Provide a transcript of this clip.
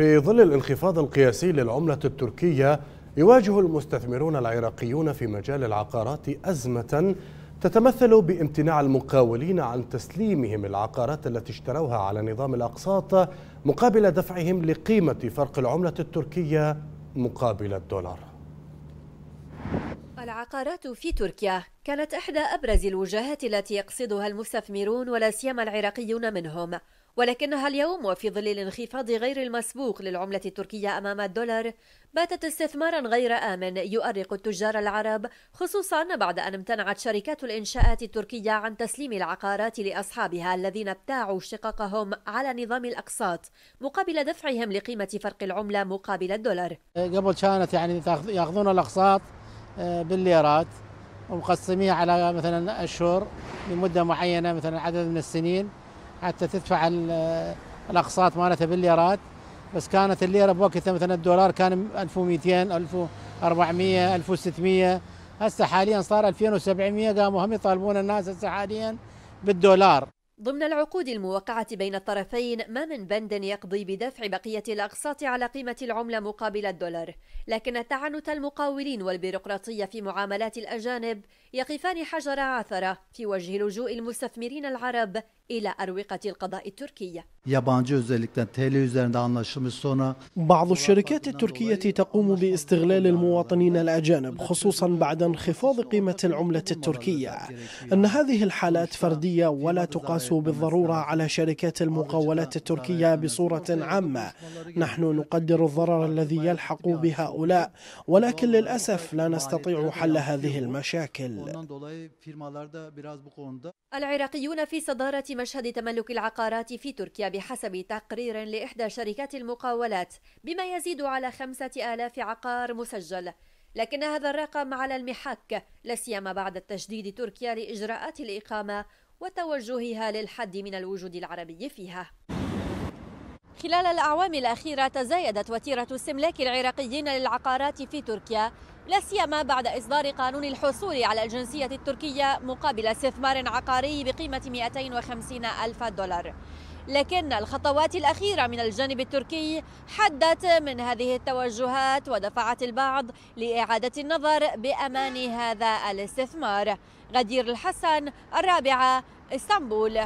في ظل الانخفاض القياسي للعملة التركية يواجه المستثمرون العراقيون في مجال العقارات أزمة تتمثل بامتناع المقاولين عن تسليمهم العقارات التي اشتروها على نظام الأقساط مقابل دفعهم لقيمة فرق العملة التركية مقابل الدولار العقارات في تركيا كانت إحدى أبرز الوجهات التي يقصدها المستثمرون ولا سيما العراقيون منهم ولكنها اليوم وفي ظل الانخفاض غير المسبوق للعملة التركية أمام الدولار باتت استثمارا غير آمن يؤرق التجار العرب خصوصا بعد أن امتنعت شركات الإنشاءات التركية عن تسليم العقارات لأصحابها الذين ابتاعوا شققهم على نظام الأقساط مقابل دفعهم لقيمة فرق العملة مقابل الدولار قبل كانت يعني ياخذون الأقساط آه، بالليرات ومقسميها على مثلا أشهر لمدة معينة مثلا عدد من السنين حتى تدفع آه، الأقساط مالتها بالليرات بس كانت الليرة بوقتها مثلا الدولار كان 1200 1400 1600 هسه حاليا صار 2700 قاموا هم يطالبون الناس هسه حاليا بالدولار ضمن العقود الموقعة بين الطرفين ما من بند يقضي بدفع بقية الأقساط على قيمة العملة مقابل الدولار لكن تعنت المقاولين والبيروقراطية في معاملات الأجانب يقفان حجر عثرة في وجه لجوء المستثمرين العرب إلى أروقة القضاء التركية بعض الشركات التركية تقوم باستغلال المواطنين الأجانب خصوصا بعد انخفاض قيمة العملة التركية أن هذه الحالات فردية ولا تقاس بالضرورة على شركات المقاولات التركية بصورة عامة نحن نقدر الضرر الذي يلحق بهؤلاء ولكن للأسف لا نستطيع حل هذه المشاكل العراقيون في صدارة مشهد تملك العقارات في تركيا بحسب تقرير لإحدى شركات المقاولات بما يزيد على خمسة آلاف عقار مسجل لكن هذا الرقم على المحك لاسيما بعد تشديد تركيا لإجراءات الإقامة وتوجهها للحد من الوجود العربي فيها خلال الأعوام الأخيرة تزايدت وتيرة استملاك العراقيين للعقارات في تركيا لا سيما بعد إصدار قانون الحصول على الجنسية التركية مقابل استثمار عقاري بقيمة 250 ألف دولار لكن الخطوات الأخيرة من الجانب التركي حدت من هذه التوجهات ودفعت البعض لإعادة النظر بأمان هذا الاستثمار غدير الحسن الرابعة اسطنبول